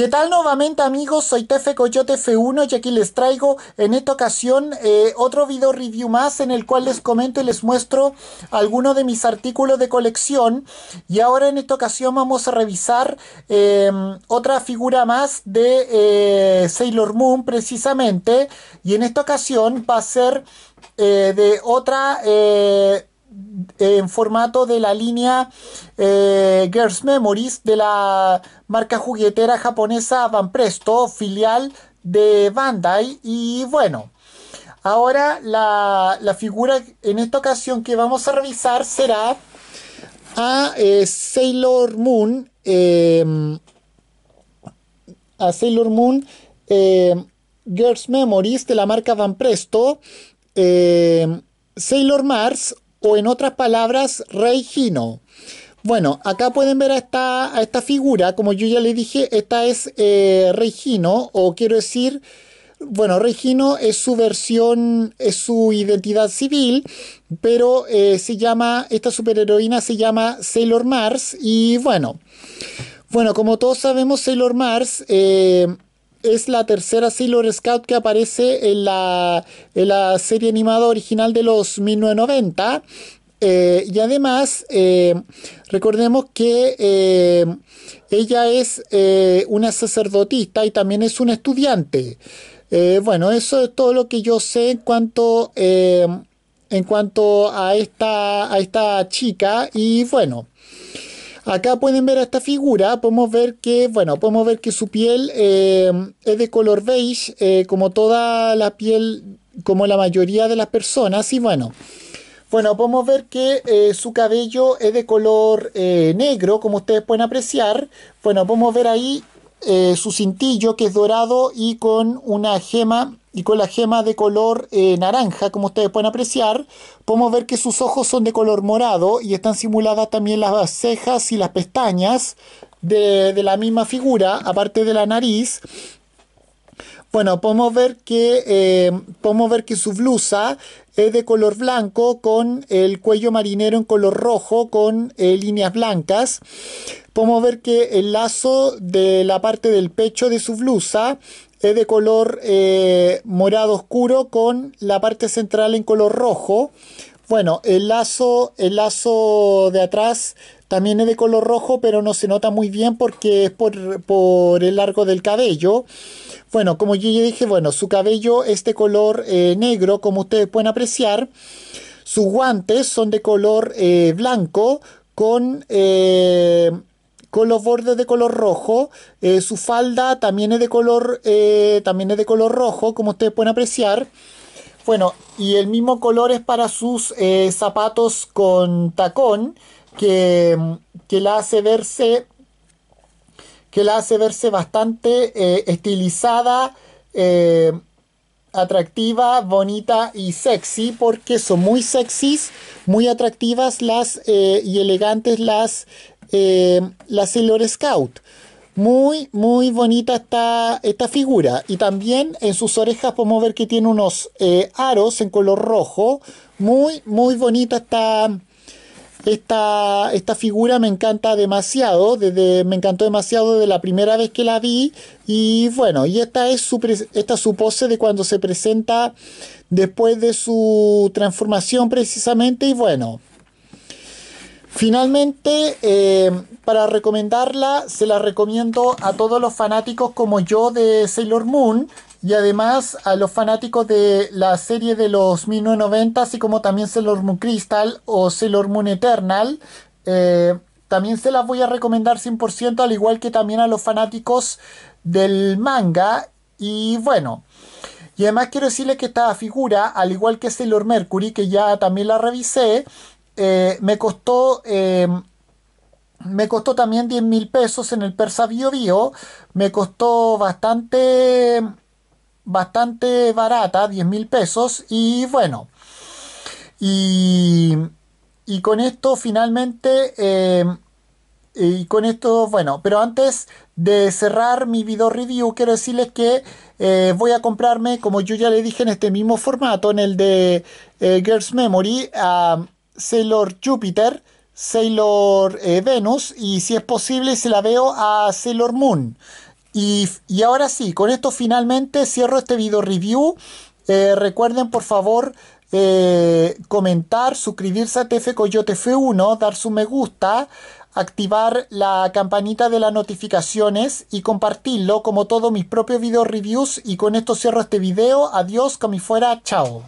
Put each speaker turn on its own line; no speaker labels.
¿Qué tal nuevamente amigos? Soy Tefe Coyote F1 y aquí les traigo en esta ocasión eh, otro video review más en el cual les comento y les muestro algunos de mis artículos de colección y ahora en esta ocasión vamos a revisar em, otra figura más de eh, Sailor Moon precisamente y en esta ocasión va a ser eh, de otra en formato de la línea eh, Girls Memories de la marca juguetera japonesa Van Presto... filial de Bandai. Y bueno, ahora la, figura en esta ocasión que vamos a revisar será a eh, Sailor Moon. Em, a Sailor Moon em, Girls Memories de la marca Van Presto... Em, Sailor Mars o en otras palabras, rey Gino. Bueno, acá pueden ver a esta, esta figura, como yo ya le dije, esta es eh, rey Gino, o quiero decir, bueno, rey Gino es su versión, es su identidad civil, pero eh, se llama, esta superheroína se llama Sailor Mars, y bueno, bueno, como todos sabemos, Sailor Mars... Eh, es la tercera Sailor Scout que aparece en la, en la serie animada original de los 1990. Eh, y además, eh, recordemos que eh, ella es una sacerdotista y también es una estudiante. bueno, eso es todo lo que yo sé en cuanto, en cuanto a, esta, a esta chica. Y bueno. Acá pueden ver a esta figura, podemos ver que, bueno, podemos ver que su piel eh, es de color beige, eh, como toda la piel, como la mayoría de las personas, y bueno, bueno, podemos ver que eh, su cabello es de color negro, como ustedes pueden apreciar, bueno, podemos ver ahí su cintillo que es dorado y con una gema y con la gema de color eh, naranja, como ustedes pueden apreciar, podemos ver que sus ojos son de color morado y están simuladas también las cejas y las pestañas de, de la misma figura, aparte de la nariz bueno, podemos ver que, eh, podemos ver que su blusa es de color blanco con el cuello marinero en color rojo con eh, líneas blancas. Podemos ver que el lazo de la parte del pecho de su blusa es de color eh, morado oscuro con la parte central en color rojo. Bueno, el lazo, el lazo de atrás también es de color rojo, pero no se nota muy bien porque es por, el largo del cabello. Bueno, como yo ya dije, bueno, su cabello es de color eh, negro, como ustedes pueden apreciar. Sus guantes son de color eh, blanco con, eh, con los bordes de color rojo. su falda también es de color, también es de color rojo, como ustedes pueden apreciar. Bueno, y el mismo color es para sus eh, zapatos con tacón, que, la hace verse que la hace verse bastante eh, estilizada, eh, atractiva, bonita y sexy, porque son muy sexys, muy atractivas las y elegantes las las Sailor Scout. Muy, muy bonita esta, esta figura. Y también en sus orejas podemos ver que tiene unos eh, aros en color rojo. Muy, muy bonita esta, esta, esta figura me encanta demasiado, desde, me encantó demasiado desde la primera vez que la vi. Y bueno, y esta es esta es su pose de cuando se presenta después de su transformación precisamente. Y bueno, Finalmente, eh, para recomendarla, se la recomiendo a todos los fanáticos como yo de Sailor Moon y además a los fanáticos de la serie de los 1990, así como también Sailor Moon Crystal o Sailor Moon Eternal. Eh, también se las voy a recomendar 100%, al igual que también a los fanáticos del manga. Y bueno, y además quiero decirles que esta figura, al igual que Sailor Mercury, que ya también la revisé, eh, me costó... Eh, me costó también 10 mil pesos en el Persa Bio Bio. Me costó bastante, bastante barata, 10 mil pesos. Y bueno, y, con esto finalmente, eh, y con esto, bueno, pero antes de cerrar mi video review, quiero decirles que voy a comprarme, como yo ya le dije en este mismo formato, en el de Girls Memory, Sailor Júpiter, Sailor eh, Venus y si es posible se la veo a Sailor Moon. Y, ahora sí, con esto finalmente cierro este video review. Eh, recuerden por favor eh, comentar, suscribirse a TF Coyote F1, dar su me gusta, activar la campanita de las notificaciones y compartirlo como todos mis propios video reviews. Y con esto cierro este video. Adiós, como fuera, chao.